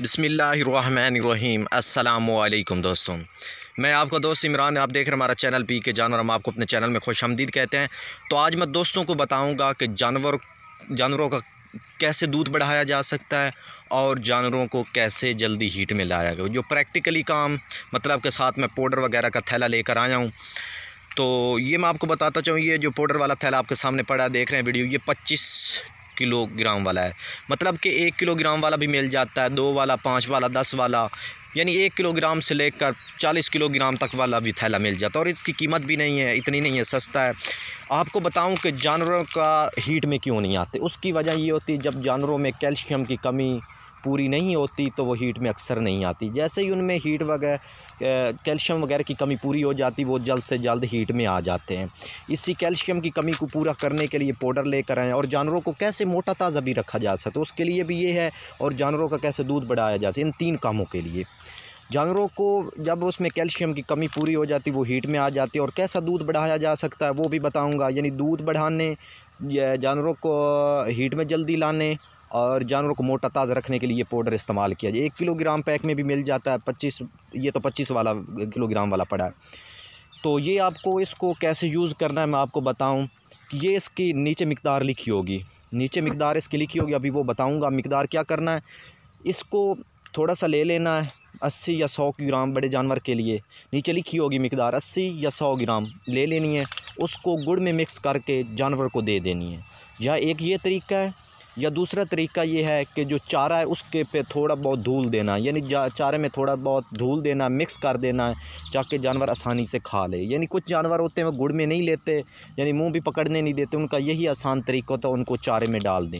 बसमीम् अल्लाम दोस्तों मैं आपका दोस्त इमरान आप देख रहे हैं हमारा चैनल पी के जानवर हम आपको अपने चैनल में खुश आमदीद कहते हैं तो आज मैं दोस्तों को बताऊंगा कि जानवर जानवरों का कैसे दूध बढ़ाया जा सकता है और जानवरों को कैसे जल्दी हीट में लाया गया जो प्रैक्टिकली काम मतलब के साथ मैं पाउडर वगैरह का थैला लेकर आया हूँ तो ये मैं आपको बताता चाहूँ ये जो पाउडर वाला थैला आपके सामने पड़ा देख रहे हैं वीडियो ये पच्चीस किलोग्राम वाला है मतलब कि एक किलोग्राम वाला भी मिल जाता है दो वाला पाँच वाला दस वाला यानी एक किलोग्राम से लेकर चालीस किलोग्राम तक वाला भी थैला मिल जाता है और इसकी कीमत भी नहीं है इतनी नहीं है सस्ता है आपको बताऊं कि जानवरों का हीट में क्यों नहीं आते उसकी वजह ये होती है जब जानवरों में कैल्शियम की कमी पूरी नहीं होती तो वो हीट में अक्सर नहीं आती जैसे ही उनमें हीट वगैरह कैल्शियम वगैरह की कमी पूरी हो जाती वो जल्द से जल्द हीट में आ जाते हैं इसी कैल्शियम की कमी को पूरा करने के लिए पाउडर लेकर आएँ और जानवरों को कैसे मोटा ताज़ा भी रखा जा सकता तो उसके लिए भी ये है और जानवरों का कैसे दूध बढ़ाया जा सके इन तीन कामों के लिए जानवरों को जब उसमें कैल्शियम की कमी पूरी हो जाती वो हीट में आ जाती है और कैसा दूध बढ़ाया जा सकता है वो भी बताऊँगा यानी दूध बढ़ाने जानवरों को हीट में जल्दी लाने और जानवरों को मोटा ताज़ा रखने के लिए पाउडर इस्तेमाल किया जाए एक किलोग्राम पैक में भी मिल जाता है पच्चीस ये तो पच्चीस वाला किलोग्राम वाला पड़ा है तो ये आपको इसको कैसे यूज़ करना है मैं आपको बताऊँ ये इसकी नीचे मकदार लिखी होगी नीचे मकदार इसकी लिखी होगी अभी वो बताऊँगा मकदार क्या करना है इसको थोड़ा सा ले लेना है अस्सी या सौ ग्राम बड़े जानवर के लिए नीचे लिखी होगी मकदार अस्सी या सौ ग्राम ले लेनी है उसको गुड़ में मिक्स करके जानवर को दे देनी है या एक ये तरीका है या दूसरा तरीका ये है कि जो चारा है उसके पे थोड़ा बहुत धूल देना यानी चारे में थोड़ा बहुत धूल देना मिक्स कर देना ताकि जानवर आसानी से खा ले यानी कुछ जानवर होते हैं वो गुड़ में नहीं लेते यानी मुंह भी पकड़ने नहीं देते उनका यही आसान तरीका होता है उनको चारे में डाल दें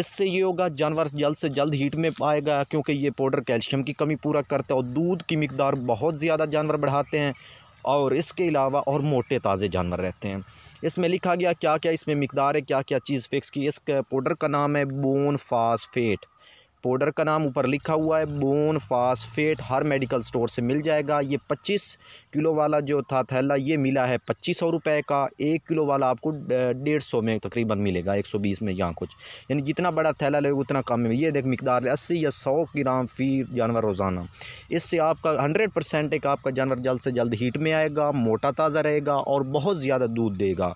इससे ये होगा जानवर जल्द से जल्द हीट में आएगा क्योंकि ये पाउडर कैल्शियम की कमी पूरा करता है और दूध की मकदार बहुत ज़्यादा जानवर बढ़ाते हैं और इसके अलावा और मोटे ताज़े जानवर रहते हैं इसमें लिखा गया क्या क्या इसमें मकदार है क्या क्या चीज़ फ़िक्स की इस पाउडर का नाम है बोन फास्फेट पाउडर का नाम ऊपर लिखा हुआ है बोन फास्फेट हर मेडिकल स्टोर से मिल जाएगा ये पच्चीस किलो वाला जो था थैला ये मिला है पच्चीस सौ रुपये का एक किलो वाला आपको डेढ़ सौ में तकरीबन मिलेगा एक सौ बीस में यहाँ कुछ यानी जितना बड़ा थैला लेगा उतना कम में ये देख मकदार अस्सी या सौ ग्राम फी जानवर रोज़ाना इससे आपका हंड्रेड परसेंट एक आपका जानवर जल्द से जल्द हीट में आएगा मोटा ताज़ा रहेगा और बहुत ज़्यादा दूध देगा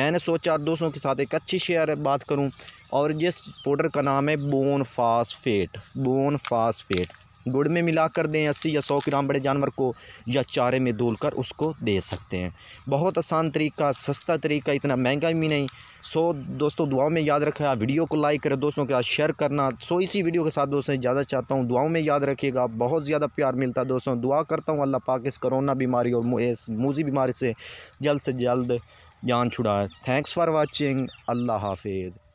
मैंने सोचा दोस्तों के साथ एक अच्छी शेयर बात करूँ और जिस पाउडर का नाम है बोन फास्फेट बोन फास्फेट गुड़ में मिला कर दें अस्सी या सौ ग्राम बड़े जानवर को या चारे में धूल कर उसको दे सकते हैं बहुत आसान तरीका सस्ता तरीका इतना महंगा भी नहीं सो दोस्तों दुआओं में याद रखा वीडियो को लाइक करें दोस्तों के साथ शेयर करना सो इसी वीडियो के साथ दोस्तों ज़्यादा चाहता हूँ दुआओं में याद रखिएगा बहुत ज़्यादा प्यार मिलता है दोस्तों दुआ करता हूँ अल्लाह पाक इस करोना बीमारी और मूजी बीमारी से जल्द से जल्द जान छुड़ाए थैंक्स फॉर वॉचिंग अल्लाह हाफिज़